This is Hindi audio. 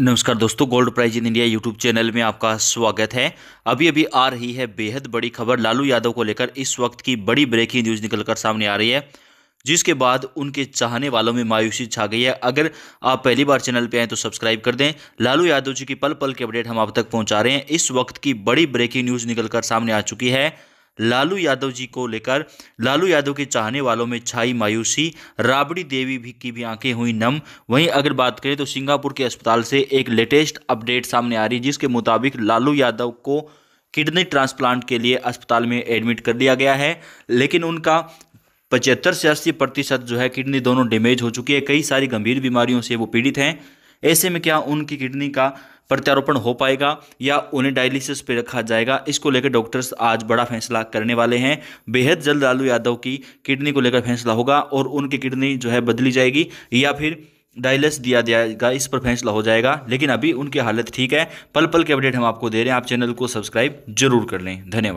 नमस्कार दोस्तों gold prize in India YouTube channel में आपका स्वागत है अभी अभी आ रही है बेहद बड़ी खबर लालू यादव को लेकर इस वक्त की बड़ी ब्रेकिंग न्यूज़ निकलकर सामने आ रही है जिसके बाद उनके चाहने वालों में मायूसी छा गई है अगर आप पहली बार चैनल पे आए तो सब्सक्राइब कर दें लालू यादव जी की पल पल के अपडेट हम आप तक पहुंचा रहे हैं इस वक्त की बड़ी ब्रेकिंग न्यूज़ निकलकर सामने आ चुकी है लालू यादव जी को लेकर लालू यादव के चाहने वालों में छाई मायूसी राबड़ी देवी भी की भी आंखें हुई नम वहीं अगर बात करें तो सिंगापुर के अस्पताल से एक लेटेस्ट अपडेट सामने आ रही जिसके मुताबिक लालू यादव को किडनी ट्रांसप्लांट के लिए अस्पताल में एडमिट कर दिया गया है लेकिन उनका पचहत्तर से अस्सी प्रतिशत जो है किडनी दोनों डैमेज हो चुकी है कई सारी गंभीर बीमारियों से वो पीड़ित हैं ऐसे में क्या उनकी किडनी का प्रत्यारोपण हो पाएगा या उन्हें डायलिसिस पे रखा जाएगा इसको लेकर डॉक्टर्स आज बड़ा फैसला करने वाले हैं बेहद जल्द लालू यादव की किडनी को लेकर फैसला होगा और उनकी किडनी जो है बदली जाएगी या फिर डायलिस दिया जाएगा इस पर फैसला हो जाएगा लेकिन अभी उनकी हालत ठीक है पल पल के अपडेट हम आपको दे रहे हैं आप चैनल को सब्सक्राइब जरूर कर लें धन्यवाद